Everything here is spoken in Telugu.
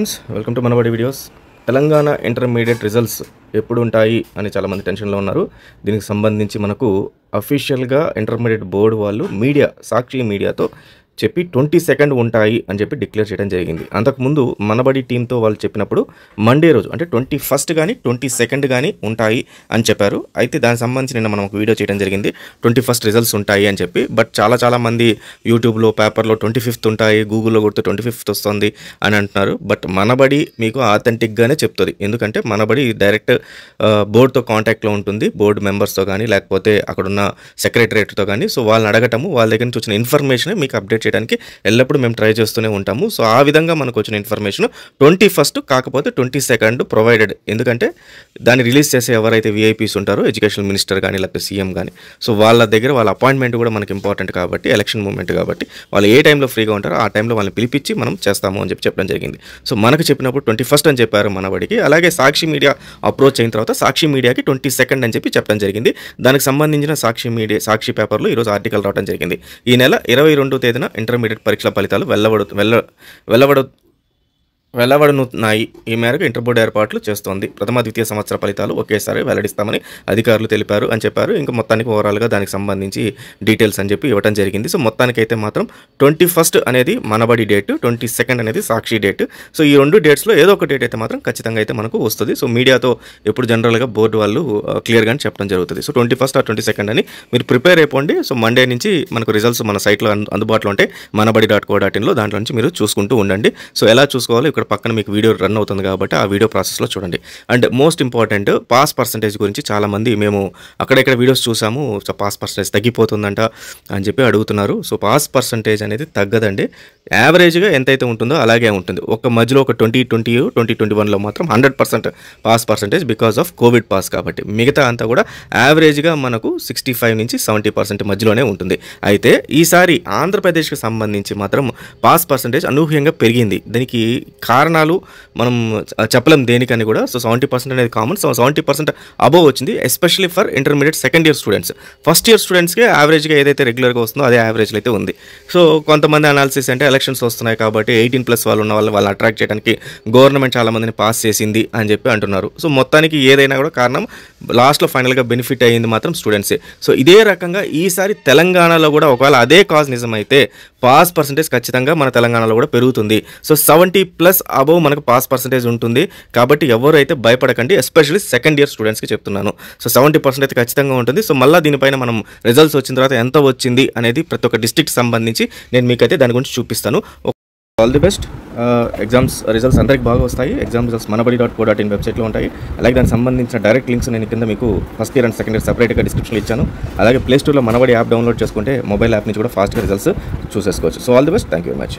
friends welcome to Manabadi videos Telangana intermediate results ఎప్పుడు ఉంటాయి అని చాలామంది టెన్షన్లో ఉన్నారు దీనికి సంబంధించి మనకు అఫీషియల్గా ఇంటర్మీడియట్ బోర్డు వాళ్ళు మీడియా సాక్షి మీడియాతో చెప్పి ట్వంటీ సెకండ్ ఉంటాయి అని చెప్పి డిక్లేర్ చేయడం జరిగింది అంతకుముందు మనబడి టీంతో వాళ్ళు చెప్పినప్పుడు మండే రోజు అంటే ట్వంటీ ఫస్ట్ కానీ ట్వంటీ సెకండ్ కానీ ఉంటాయి అని చెప్పారు అయితే దానికి సంబంధించి నిన్న మనం ఒక వీడియో చేయడం జరిగింది ట్వంటీ ఫస్ట్ రిజల్ట్స్ ఉంటాయి అని చెప్పి బట్ చాలా చాలా మంది యూట్యూబ్లో పేపర్లో ట్వంటీ ఫిఫ్త్ ఉంటాయి గూగుల్లో కొడితే ట్వంటీ ఫిఫ్త్ వస్తుంది అని అంటున్నారు బట్ మనబడి మీకు ఆథెంటిక్గానే చెప్తుంది ఎందుకంటే మనబడి డైరెక్ట్ బోర్డుతో కాంటాక్ట్లో ఉంటుంది బోర్డు మెంబర్స్తో కానీ లేకపోతే అక్కడున్న సెక్రటరేట్తో కానీ సో వాళ్ళని అడగటము వాళ్ళ దగ్గర నుంచి వచ్చిన ఇన్ఫర్మేషన్ మీకు అప్డేట్ చేయడానికి ఎల్లప్పుడూ మేము ట్రై చేస్తూనే ఉంటాము సో ఆ విధంగా మనకు వచ్చిన ఇన్ఫర్మేషన్ ట్వంటీ ఫస్ట్ కాకపోతే ట్వంటీ సెకండ్ ప్రొవైడెడ్ ఎందుకంటే దాన్ని రిలీజ్ చేసే ఎవరైతే విఐపీస్ ఉంటారో ఎడ్యుకేషన్ మినిస్టర్ కానీ లేకపోతే సీఎం కానీ సో వాళ్ళ దగ్గర వాళ్ళ అపాయింట్మెంట్ కూడా మనకి ఇంపార్టెంట్ కాబట్టి ఎలక్షన్ మూమెంట్ కాబట్టి వాళ్ళు ఏ టైంలో ఫ్రీగా ఉంటారో ఆ టైంలో వాళ్ళని పిలిపించి మనం చేస్తాము అని చెప్పి చెప్పడం జరిగింది సో మనకు చెప్పినప్పుడు ట్వంటీ ఫస్ట్ అని చెప్పారు మనవాడికి అలాగే సాక్షి మీడియా అప్రోచ్ అయిన తర్వాత సాక్షి మీడియాకి ట్వంటీ సెకండ్ అని చెప్పి చెప్పడం జరిగింది దానికి సంబంధించిన సాక్షి మీడియా సాక్షి పేపర్లో ఈరోజు ఆర్టికల్ రావడం జరిగింది ఈ నెల ఇరవై రెండో తేదీన ఇంటర్మీడియట్ పరీక్షల ఫలితాలు వెళ్ళబడు వెళ్ళ వెళ్ళబడు వెల్లవడనున్నాయి ఈ మేరకు ఇంటర్బోర్డు ఏర్పాట్లు చేస్తోంది ప్రథమ ద్వితీయ సంవత్సర ఫలితాలు ఒకేసారి వెల్లడిస్తామని అధికారులు తెలిపారు అని చెప్పారు ఇంకా మొత్తానికి ఓవరాల్గా దానికి సంబంధించి డీటెయిల్స్ అని చెప్పి ఇవ్వడం జరిగింది సో మొత్తానికి అయితే మాత్రం ట్వంటీ ఫస్ట్ అనేది మనబడి డేట్ ట్వంటీ సెకండ్ అనేది సాక్షి డేట్ సో ఈ రెండు డేట్స్లో ఏదో ఒక డేట్ అయితే మాత్రం ఖచ్చితంగా అయితే మనకు వస్తుంది సో మీడియాతో ఎప్పుడు జనరల్గా బోర్డు వాళ్ళు క్లియర్గానే చెప్పడం జరుగుతుంది సో ట్వంటీ ఫస్ట్ ఆ ట్వంటీ సెకండ్ అని మీరు ప్రిపేర్ అయిపోండి సో మండే నుంచి మనకు రిజల్ట్స్ మన సైట్లో అందుబాటులో ఉంటాయి మనబడి డాట్ కో డాట్ ఇన్లో దాంట్లో నుంచి మీరు చూసుకుంటూ ఉండండి సో ఎలా చూసుకోవాలో ఇక్కడ పక్కన మీకు వీడియో రన్ అవుతుంది కాబట్టి ఆ వీడియో ప్రాసెస్లో చూడండి and most important pass percentage గురించి చాలామంది మేము అక్కడెక్కడ వీడియోస్ చూసాము పాస్ పర్సంటేజ్ తగ్గిపోతుందంట అని చెప్పి అడుగుతున్నారు సో పాస్ పర్సంటేజ్ అనేది తగ్గదండి యావరేజ్గా ఎంతైతే ఉంటుందో అలాగే ఉంటుంది ఒక మధ్యలో ఒక ట్వంటీ ట్వంటీ ట్వంటీ ట్వంటీ వన్లో మాత్రం hundred percent pass percentage because of covid pass కాబట్టి మిగతా అంతా కూడా యావరేజ్గా మనకు సిక్స్టీ ఫైవ్ నుంచి సెవెంటీ పర్సెంట్ మధ్యలోనే ఉంటుంది అయితే ఈసారి ఆంధ్రప్రదేశ్కి సంబంధించి మాత్రం పాస్ పర్సెంటేజ్ అనూహ్యంగా పెరిగింది దీనికి కారణాలు మనం చెప్పలేం దేనికని కూడా సో సెవెంటీ పర్సెంట్ అనేది common so seventy percent above వచ్చింది especially for intermediate second year students first year స్టూడెంట్స్కి యావరేజ్గా ఏదైతే రెగ్యులర్గా వస్తుందో అదే యావరేజ్లో అయితే ఉంది సో కొంతమంది అనాలిసిస్ అంటే ఎలక్షన్స్ వస్తున్నాయి కాబట్టి ఎయిటీన్ ప్లస్ వాళ్ళు ఉన్న వాళ్ళు వాళ్ళని అట్రాక్ట్ చేయడానికి గవర్నమెంట్ చాలామందిని పాస్ చేసింది అని చెప్పి అంటున్నారు సో మొత్తానికి ఏదైనా కూడా కారణం లాస్ట్లో ఫైనల్గా బెనిఫిట్ అయ్యింది మాత్రం స్టూడెంట్సే సో ఇదే రకంగా ఈసారి తెలంగాణలో కూడా ఒకవేళ అదే కాజ్ నిజమైతే పాస్ పర్సంటేజ్ ఖచ్చితంగా మన తెలంగాణలో కూడా పెరుగుతుంది సో సెవెంటీ ప్లస్ అబవ్ మనకు పాస్ పర్సంటేజ్ ఉంటుంది కాబట్టి ఎవరు అయితే భయపడకండి ఎస్పెషల్లీ సెకండ్ ఇయర్ స్టూడెంట్స్కి చెప్తున్నాను సో సెవెంటీ పర్సెంట్ అయితే ఖచ్చితంగా ఉంటుంది సో మళ్ళీ దీనిపైన మనం రిజల్ట్స్ వచ్చిన తర్వాత ఎంత వచ్చింది అనేది ప్రతి ఒక్క డిస్టిక్ సంబంధించి నేను మీకైతే దాని గురించి చూపిస్తాను all the best exams results అందరికి బాగా వస్తాయి exam results Manabadi dot co dot in వెబ్సైట్లో ఉంటాయి అలాగే దానికి సంబంధించిన డైరెక్ట్ లింక్స్ నేను కింద మీకు first year and second year సపరేట్గా డిస్క్రిప్షన్లో ఇచ్చాను అలాగే ప్లేస్టోర్లో మనబడి యాప్ డౌన్లోడ్ చేసుకుంటే మొబైల్ యాప్ నుంచి కూడా ఫాస్ట్గా రిజల్ట్స్ చూసేసుకోవచ్చు so all the best thank you very much